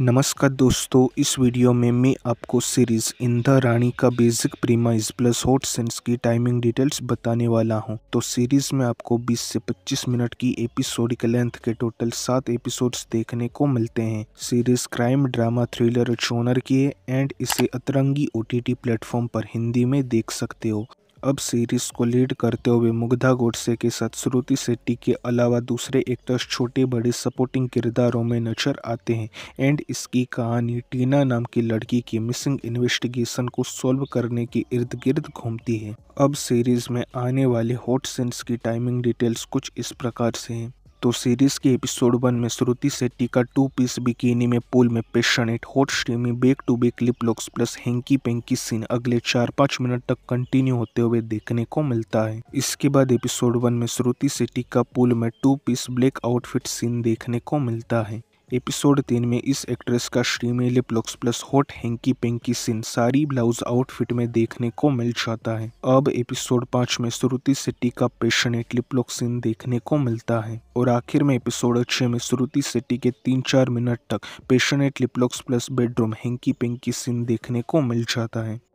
नमस्कार दोस्तों इस वीडियो में मैं आपको सीरीज इंदा रानी का basic premise plus hot scenes की टाइमिंग डिटेल्स बताने वाला हूं तो सीरीज में आपको 20 से 25 मिनट की एपिसोडिक लेंथ के टोटल सात एपिसोड्स देखने को मिलते हैं series crime drama thriller genre की है एंड इसे अतरंगी ओ टी प्लेटफॉर्म पर हिंदी में देख सकते हो अब सीरीज को लीड करते हुए मुग्धा गोडसे के साथ श्रुति सेट्टी के अलावा दूसरे एक्टर्स छोटे बड़े सपोर्टिंग किरदारों में नजर आते हैं एंड इसकी कहानी टीना नाम की लड़की की मिसिंग इन्वेस्टिगेशन को सॉल्व करने के इर्द गिर्द घूमती है अब सीरीज में आने वाले हॉट सीन्स की टाइमिंग डिटेल्स कुछ इस प्रकार से हैं तो सीरीज के एपिसोड वन में श्रुति सेट्टी का टू पीस बिकिनी में पूल में passionate hot steamy back to back lip locks plus hanky panky scene अगले चार पाँच मिनट तक कंटिन्यू होते हुए देखने को मिलता है इसके बाद एपिसोड वन में श्रुति सेट्टी का पूल में two piece black outfit scene देखने को मिलता है एपिसोड तीन में इस एक्ट्रेस का lip locks plus hot hanky panky scene sari blouse outfit में देखने को मिल जाता है अब एपिसोड पाँच में श्रुति सेट्टी का पेशनेट लुक सीन देखने को मिलता है और आखिर में एपिसोड छः में श्रुति सेट्टी के तीन चार मिनट तक passionate lip locks plus bedroom hanky panky scene देखने को मिल जाता है